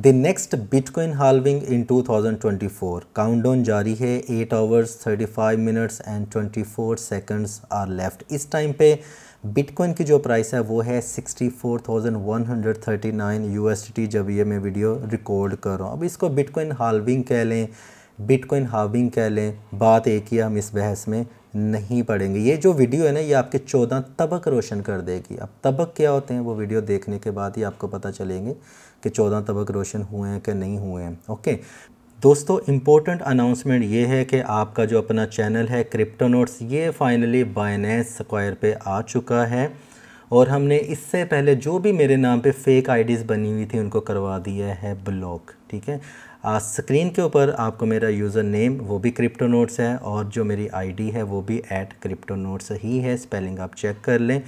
The next bitcoin halving in 2024 countdown जारी है eight hours 35 minutes and 24 seconds are left इस time पे bitcoin की जो प्राइस है वो है 64,139 टी जब ये मैं वीडियो रिकॉर्ड कर रहा हूँ अब इसको बिटकॉइन हालविंग कह लें बिटकॉइन हाविंग कह लें बात एक ही हम इस बहस में नहीं पड़ेंगे ये जो वीडियो है ना ये आपके चौदह तबक रोशन कर देगी अब तबक क्या होते हैं वो वीडियो देखने के बाद ही आपको पता चलेंगे कि चौदह तबक रोशन हुए हैं कि नहीं हुए हैं ओके दोस्तों इम्पोर्टेंट अनाउंसमेंट ये है कि आपका जो अपना चैनल है क्रिप्टोनोट्स ये फाइनली बाइनेस स्क्वायर पे आ चुका है और हमने इससे पहले जो भी मेरे नाम पे फेक आईडीज़ बनी हुई थी उनको करवा दिया है ब्लॉक ठीक है स्क्रीन के ऊपर आपको मेरा यूज़र नेम वो भी क्रिप्टो नोट्स है और जो मेरी आईडी है वो भी एट क्रिप्टो नोट्स ही है स्पेलिंग आप चेक कर लें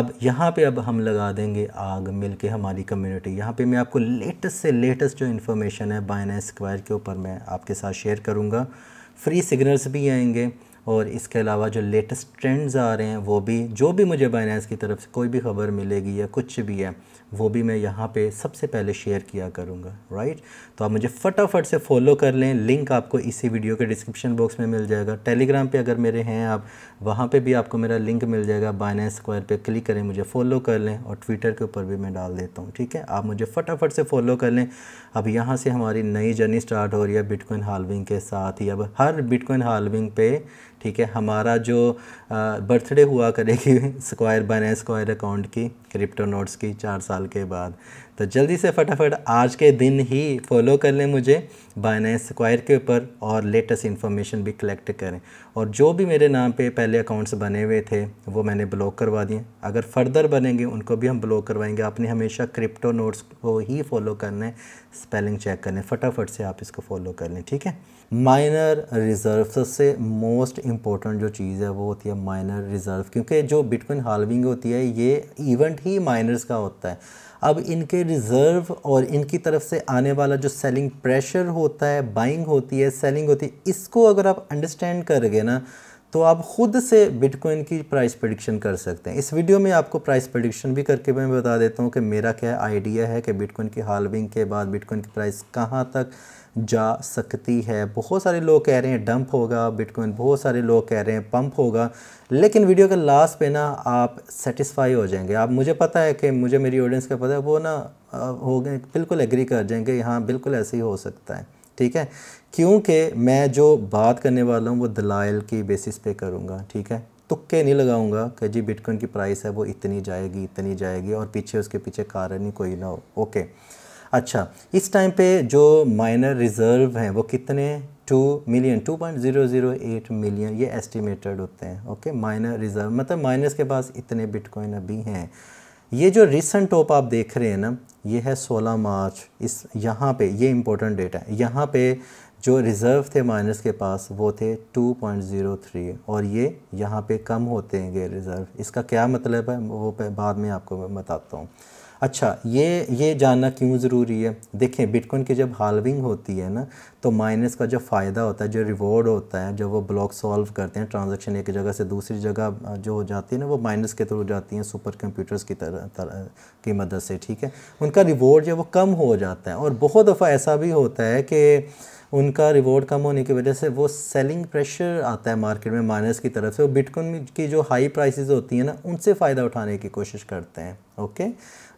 अब यहाँ पे अब हम लगा देंगे आग मिल के हमारी कम्युनिटी यहाँ पे मैं आपको लेटेस्ट से लेटेस्ट जो इन्फॉर्मेशन है बाइनेस स्क्वायर के ऊपर मैं आपके साथ शेयर करूँगा फ्री सिग्नल्स भी आएंगे और इसके अलावा जो लेटेस्ट ट्रेंड्स आ रहे हैं वो भी जो भी मुझे बाइनेंस की तरफ से कोई भी खबर मिलेगी या कुछ भी है वो भी मैं यहाँ पे सबसे पहले शेयर किया करूँगा राइट तो आप मुझे फटाफट से फॉलो कर लें लिंक आपको इसी वीडियो के डिस्क्रिप्शन बॉक्स में मिल जाएगा टेलीग्राम पे अगर मेरे हैं आप वहाँ पे भी आपको मेरा लिंक मिल जाएगा बाइनेंस स्क्वायर पे क्लिक करें मुझे फॉलो कर लें और ट्विटर के ऊपर भी मैं डाल देता हूँ ठीक है आप मुझे फटाफट से फॉलो कर लें अब यहाँ से हमारी नई जर्नी स्टार्ट हो रही है बिटकॉइन हालविंग के साथ ही अब हर बिटकॉइन हालविंग पे ठीक है हमारा जो बर्थडे हुआ करेगी स्क्वायर बाइनेंस स्क्वायर अकाउंट की क्रिप्टो नोट्स की चार साल के बाद तो जल्दी से फटाफट आज के दिन ही फॉलो कर लें मुझे बाइनेंस स्क्वायर के ऊपर और लेटेस्ट इन्फॉर्मेशन भी कलेक्ट करें और जो भी मेरे नाम पे पहले अकाउंट्स बने हुए थे वो मैंने ब्लॉक करवा दिए अगर फर्दर बनेंगे उनको भी हम ब्लॉक करवाएंगे आपने हमेशा क्रिप्टो नोट्स को ही फॉलो करना है स्पेलिंग चेक कर लें फटाफट से आप इसको फॉलो कर लें ठीक है माइनर रिज़र्व सबसे मोस्ट इम्पॉर्टेंट जो चीज़ है वो होती है माइनर रिज़र्व क्योंकि जो बिटकॉइन हालविंग होती है ये इवेंट ही माइनर्स का होता है अब इनके रिज़र्व और इनकी तरफ से आने वाला जो सेलिंग प्रेशर होता है बाइंग होती है सेलिंग होती है इसको अगर आप अंडरस्टैंड कर गए ना तो आप खुद से बिटकॉइन की प्राइस प्रडिक्शन कर सकते हैं इस वीडियो में आपको प्राइस प्रडिक्शन भी करके मैं बता देता हूँ कि मेरा क्या आइडिया है कि बिटकॉइन की हालविंग के बाद बिटकॉइन की प्राइस कहाँ तक जा सकती है बहुत सारे लोग कह रहे हैं डंप होगा बिटकॉइन बहुत सारे लोग कह रहे हैं पंप होगा लेकिन वीडियो के लास्ट पे ना आप सेटिस्फाई हो जाएंगे आप मुझे पता है कि मुझे मेरी ऑडियंस का पता है वो ना हो गए बिल्कुल एग्री कर जाएंगे हाँ बिल्कुल ऐसे ही हो सकता है ठीक है क्योंकि मैं जो बात करने वाला हूँ वो दलाइल की बेसिस पे करूँगा ठीक है तुक्के नहीं लगाऊंगा कि जी बिटकॉइन की प्राइस है वो इतनी जाएगी इतनी जाएगी और पीछे उसके पीछे कारण ही कोई ना हो ओके अच्छा इस टाइम पे जो माइनर रिज़र्व हैं वो कितने two million two point zero zero eight million ये एस्टिमेटेड होते हैं ओके माइनर रिज़र्व मतलब माइनर्स के पास इतने बिटकॉइन अभी हैं ये जो रिसेंट टॉप आप देख रहे हैं ना ये है 16 मार्च इस यहाँ पे ये इम्पोर्टेंट डेट है यहाँ पे जो रिज़र्व थे माइनस के पास वो थे 2.03 और ये यहाँ पे कम होते हैं रिज़र्व इसका क्या मतलब है वो बाद में आपको मैं बताता हूँ अच्छा ये ये जानना क्यों ज़रूरी है देखें बिटकॉइन की जब हालविंग होती है ना तो माइनस का जो फ़ायदा होता है जो रिवॉर्ड होता है जब वो ब्लॉक सॉल्व करते हैं ट्रांजेक्शन एक जगह से दूसरी जगह जो हो जाती है ना वो माइनस के थ्रू जाती हैं सुपर कंप्यूटर्स की तरह तर, की मदद से ठीक है उनका रिवॉर्ड जो है वो कम हो जाता है और बहुत दफ़ा ऐसा भी होता है कि उनका रिवॉर्ड कम होने की वजह से वो सेलिंग प्रेशर आता है मार्केट में माइनस की तरफ से वो बिटकॉइन की जो हाई प्राइसेस होती हैं ना उनसे फ़ायदा उठाने की कोशिश करते हैं ओके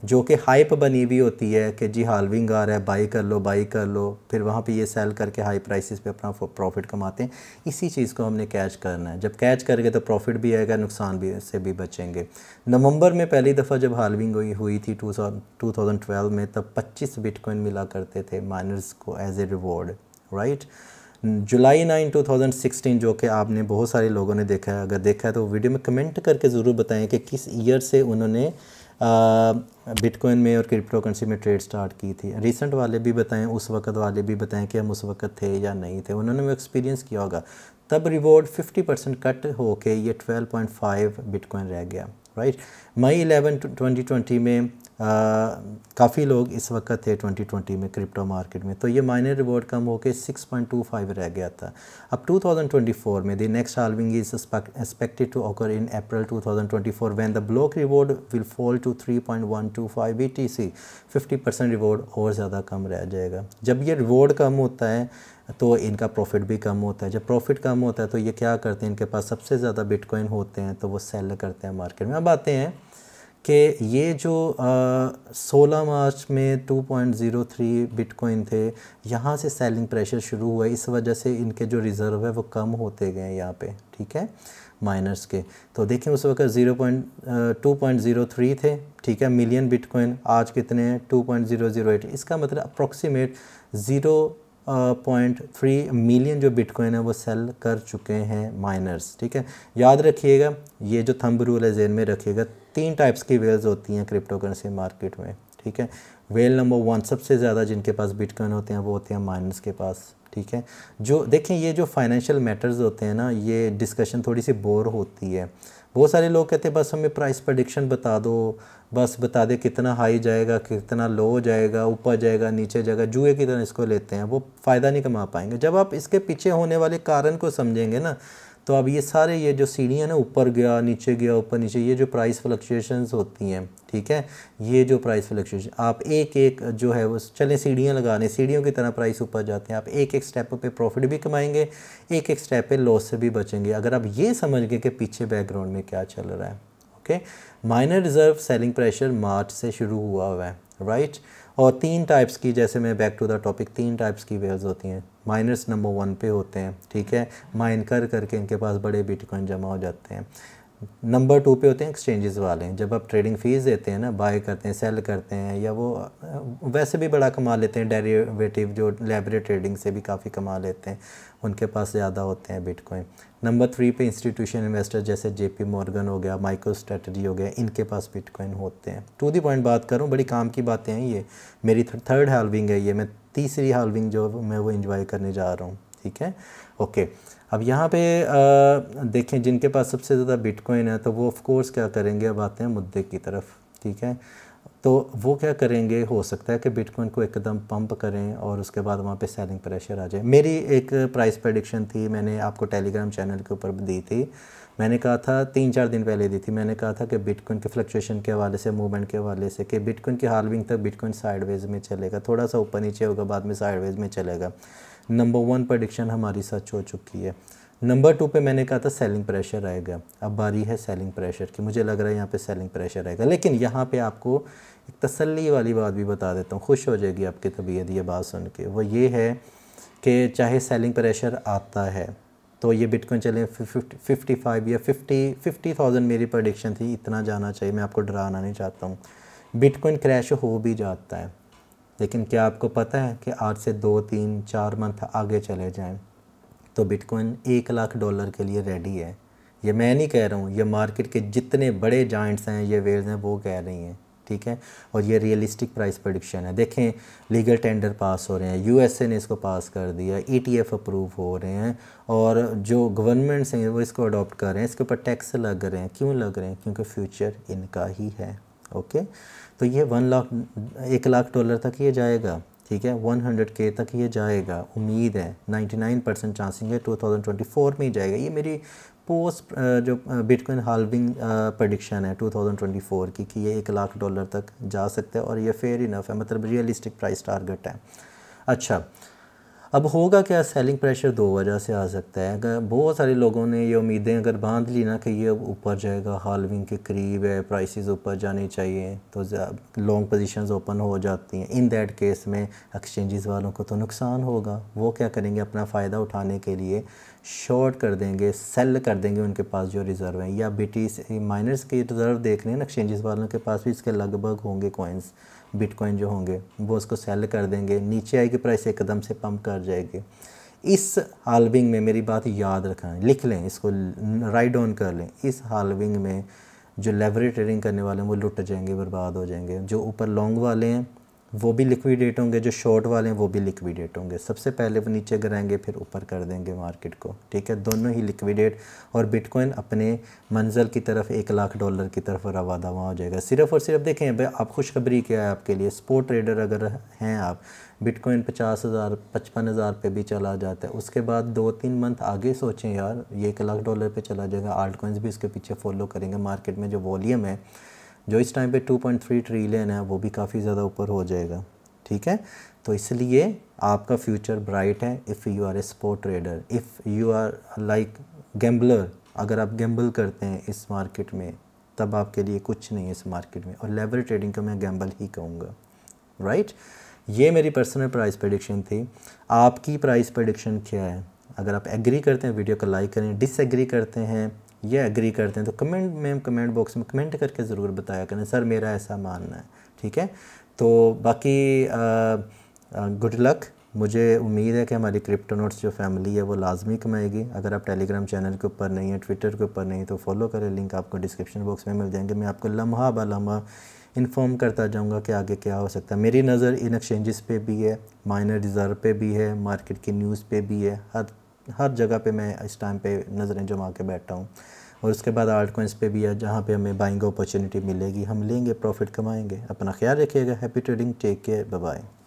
जो कि हाइप बनी हुई होती है कि जी हालविंग आ रहा है बाई कर लो बाई कर लो फिर वहाँ पे ये सेल करके हाई प्राइसेस पे अपना प्रॉफिट कमाते हैं इसी चीज़ को हमने कैच करना है जब कैच करके तो प्रॉफिट भी आएगा नुकसान भी से भी बचेंगे नवंबर में पहली दफ़ा जब हालविंग हुई हुई थी टू थाउजेंड में तब पच्चीस बिटकॉइन मिला करते थे माइनर्स को as a reward right July nine two thousand sixteen जो कि आपने बहुत सारे लोगों ने देखा है अगर देखा है तो वीडियो में कमेंट करके ज़रूर बताएं कि किस ईयर से उन्होंने बिटकॉइन में और क्रिप्टो करेंसी में ट्रेड स्टार्ट की थी रिसेंट वाले भी बताएं उस वक्त वाले भी बताएं कि हम उस वक्त थे या नहीं थे उन्होंने वो एक्सपीरियंस किया होगा तब रिवॉर्ड 50 परसेंट कट होके ये 12.5 बिटकॉइन रह गया राइट मई 11 2020 में काफ़ी लोग इस वक्त थे 2020 में क्रिप्टो मार्केट में तो ये माइनर रिवॉर्ड कम होकर 6.25 रह गया था अब 2024 में the next halving is expected to occur in April 2024 when the block reward will fall to 3.125 BTC 50 percent reward और ज़्यादा कम रह जाएगा जब ये रिवॉर्ड कम होता है तो इनका प्रॉफिट भी कम होता है जब प्रॉफिट कम होता है तो ये क्या करते हैं इनके पास सबसे ज़्यादा बिटकॉइन होते हैं तो वो सेल करते हैं मार्केट में अब आते हैं कि ये जो सोलह मार्च में 2.03 बिटकॉइन थे यहाँ से सेलिंग प्रेशर शुरू हुआ इस वजह से इनके जो रिज़र्व है वो कम होते गए यहाँ पे ठीक है माइनर्स के तो देखें उस वक्त zero point two point zero three थे ठीक है मिलियन बिटकॉइन आज कितने हैं टू पॉइंट ज़ीरो इसका मतलब approximate zero point three million जो बिटकॉइन है वो सेल कर चुके हैं माइनर्स ठीक है याद रखिएगा ये जो थंब रूल है जेन में रखिएगा तीन टाइप्स की वेल्स होती हैं क्रिप्टो करेंसी मार्केट में ठीक है वेल नंबर वन सबसे ज़्यादा जिनके पास बिटकॉइन होते हैं वो होते हैं माइनस के पास ठीक है जो देखें ये जो फाइनेंशियल मैटर्स होते हैं ना ये डिस्कशन थोड़ी सी बोर होती है बहुत सारे लोग कहते हैं बस हमें प्राइस प्रडिक्शन बता दो बस बता दे कितना हाई जाएगा कितना लो जाएगा ऊपर जाएगा नीचे जाएगा जुए की तरह इसको लेते हैं वो फ़ायदा नहीं कमा पाएंगे जब आप इसके पीछे होने वाले कारण को समझेंगे ना तो अब ये सारे ये जो सीढ़ियाँ ना ऊपर गया नीचे गया ऊपर नीचे ये जो प्राइस फ्लक्चुएशंस होती हैं ठीक है ये जो प्राइस फ्लक्चुएशन आप एक एक जो है वो चलें सीढ़ियाँ लगाने सीढ़ियों की तरह प्राइस ऊपर जाते हैं आप एक एक स्टेप पे प्रॉफिट भी कमाएंगे एक एक स्टेप पे लॉस से भी बचेंगे अगर आप ये समझ गए कि पीछे बैकग्राउंड में क्या चल रहा है okay miner reserve selling pressure March से शुरू हुआ हुआ है राइट right? और तीन टाइप्स की जैसे मैं बैक टू द टॉपिक तीन टाइप्स की वेयर्स होती हैं माइनर्स नंबर वन पे होते हैं ठीक है माइन कर करके इनके पास बड़े बिटकॉइन जमा हो जाते हैं नंबर टू पे होते हैं एक्सचेंजेस वाले जब आप ट्रेडिंग फीस देते हैं ना बाय करते हैं सेल करते हैं या वो वैसे भी बड़ा कमा लेते हैं डेरिवेटिव जो लेबरे ट्रेडिंग से भी काफ़ी कमा लेते हैं उनके पास ज़्यादा होते हैं बिटकॉइन नंबर थ्री पे इंस्टीट्यूशन इन्वेस्टर जैसे जे पी मॉर्गन हो गया माइक्रो स्ट्रेटजी हो गया इनके पास बिटकॉइन होते हैं टू दी पॉइंट बात करूँ बड़ी काम की बातें हैं ये मेरी थर्ड हालविंग है ये मैं तीसरी हालविंग जो मैं वो इन्जॉय करने जा रहा हूँ ठीक है ओके okay. अब यहाँ पे आ, देखें जिनके पास सबसे ज़्यादा बिटकॉइन है तो वो ऑफ़ कोर्स क्या करेंगे अब आते हैं मुद्दे की तरफ ठीक है तो वो क्या करेंगे हो सकता है कि बिटकॉइन को एकदम पंप करें और उसके बाद वहाँ पे सेलिंग प्रेशर आ जाए मेरी एक प्राइस प्रडिक्शन थी मैंने आपको टेलीग्राम चैनल के ऊपर दी थी मैंने कहा था तीन चार दिन पहले दी थी मैंने कहा था कि बिटकॉइन के फ्लक्चुएशन के हवाले से मूवमेंट के हवाले से कि बिटकॉइन की हार्विंग तक बिटकॉइन साइडवेज में चलेगा थोड़ा सा ऊपर नीचे होगा बाद में साइडवेज में चलेगा नंबर वन प्रडिक्शन हमारी सच हो चुकी है नंबर टू पे मैंने कहा था सेलिंग प्रेशर आएगा अब बारी है सेलिंग प्रेशर की मुझे लग रहा है यहाँ पे सेलिंग प्रेशर आएगा लेकिन यहाँ पे आपको एक तसल्ली वाली बात भी बता देता हूँ खुश हो जाएगी आपकी तबीयत ये बात सुन के वो ये है कि चाहे सेलिंग प्रेशर आता है तो ये बिटकॉइन चले फिफ्टी फाइव या फिफ्टी फिफ्टी थाउजेंड मेरी प्रडिक्शन थी इतना जाना चाहिए मैं आपको डराना नहीं चाहता हूँ बिटकॉइन क्रैश हो भी जाता है लेकिन क्या आपको पता है कि आज से दो तीन चार मंथ आगे चले जाएं तो बिटकॉइन एक लाख डॉलर के लिए रेडी है ये मैं नहीं कह रहा हूँ ये मार्केट के जितने बड़े जॉइंट्स हैं ये वेयर हैं वो कह रही हैं ठीक है और ये रियलिस्टिक प्राइस प्रडिक्शन है देखें लीगल टेंडर पास हो रहे हैं यूएसए ने इसको पास कर दिया ई e अप्रूव हो रहे हैं और जो गवर्नमेंट्स हैं वो इसको अडॉप्ट कर रहे हैं इसके ऊपर टैक्स लग रहे हैं क्यों लग रहे हैं क्योंकि फ्यूचर इनका ही है ओके तो ये वन लाख एक लाख डॉलर तक ये जाएगा ठीक है वन हंड्रेड के तक ये जाएगा उम्मीद है नाइन्टी नाइन परसेंट चांसिंग है फोर में ही जाएगा ये मेरी पोस्ट जो बिटकॉइन हाल्विंग प्रडिक्शन है टू थाउजेंड ट्वेंटी फोर की कि ये एक लाख डॉलर तक जा सकता है और ये फेयर इनफ है मतलब रियलिस्टिक प्राइस टारगेट है अच्छा अब होगा क्या सेलिंग प्रेशर दो वजह से आ सकता है अगर बहुत सारे लोगों ने ये उम्मीदें अगर बांध ली ना कि ये अब ऊपर जाएगा हालविंग के करीब है प्राइसेस ऊपर जाने चाहिए तो लॉन्ग पोजीशंस ओपन हो जाती हैं इन दैट केस में एक्सचेंजेस वालों को तो नुकसान होगा वो क्या करेंगे अपना फ़ायदा उठाने के लिए शॉर्ट कर देंगे सेल कर देंगे उनके पास जो रिज़र्व हैं या बी टी माइनर्स के तो रिज़र्व देख रहे हैं एक्सचेंजेस वालों के पास भी इसके लगभग होंगे कॉइन्स बिटकॉइन जो होंगे वो उसको सेल कर देंगे नीचे आएगी प्राइस एकदम से पम्प कर जाएगी इस हालविंग में मेरी बात याद रखना लिख लें इसको राइड ऑन कर लें इस हालविंग में जो लेवरेज ट्रेडिंग करने वाले हैं वो लुट जाएंगे बर्बाद हो जाएंगे जो ऊपर लॉन्ग वाले हैं वो भी लिक्विडेट होंगे जो शॉर्ट वाले हैं वो भी लिक्विडेट होंगे सबसे पहले वो नीचे गिराएंगे फिर ऊपर कर देंगे मार्केट को ठीक है दोनों ही लिक्विडेट और बिटकॉइन अपने मंजिल की तरफ एक लाख डॉलर की तरफ रवा दवा हो जाएगा सिर्फ और सिर्फ देखें भाई आप खुशखबरी क्या है आपके लिए स्पोर्ट ट्रेडर अगर हैं आप बिटकॉइन पचास हज़ार पचपन हज़ार पर भी चला जाता है उसके बाद दो तीन मंथ आगे सोचें यार ये एक लाख डॉलर पर चला जाएगा आर्ट कॉइन्स भी उसके पीछे फॉलो करेंगे मार्केट में जो वॉलीम है जो इस टाइम पे 2.3 ट्रिलियन है वो भी काफ़ी ज़्यादा ऊपर हो जाएगा ठीक है तो इसलिए आपका फ्यूचर ब्राइट है if you are a sport trader if you are like gambler अगर आप गैम्बल करते हैं इस मार्केट में तब आपके लिए कुछ नहीं है इस मार्केट में और लेबर ट्रेडिंग का मैं गैम्बल ही कहूँगा राइट ये मेरी पर्सनल प्राइस प्रडिक्शन थी आपकी प्राइस प्रडिक्शन क्या है अगर आप एग्री करते हैं वीडियो को लाइक करें डिसएग्री करते हैं ये एग्री करते हैं तो कमेंट में कमेंट बॉक्स में कमेंट करके ज़रूर बताया करें सर मेरा ऐसा मानना है ठीक है तो बाकी गुड लक मुझे उम्मीद है कि हमारी क्रिप्टोनोट्स जो फैमिली है वो लाजमी कमाएगी अगर आप टेलीग्राम चैनल के ऊपर नहीं है ट्विटर के ऊपर नहीं तो फॉलो करें लिंक आपको डिस्क्रिप्शन बॉक्स में मिल जाएंगे मैं आपको लम्हा ब लम्हा इन्फॉर्म करता जाऊंगा कि आगे क्या हो सकता है मेरी नज़र इन एक्सचेंजेस पे भी है माइनर रिज़र्व पे भी है मार्केट की न्यूज़ पे भी है हर हर जगह पे मैं इस टाइम पे नज़रें जमा के बैठा हूँ और उसके बाद आर्ट कॉइंस पे भी है जहाँ पे हमें बाइंग अपॉर्चुनिटी मिलेगी हम लेंगे प्रॉफिट कमाएंगे अपना ख्याल रखिएगा happy trading take care bye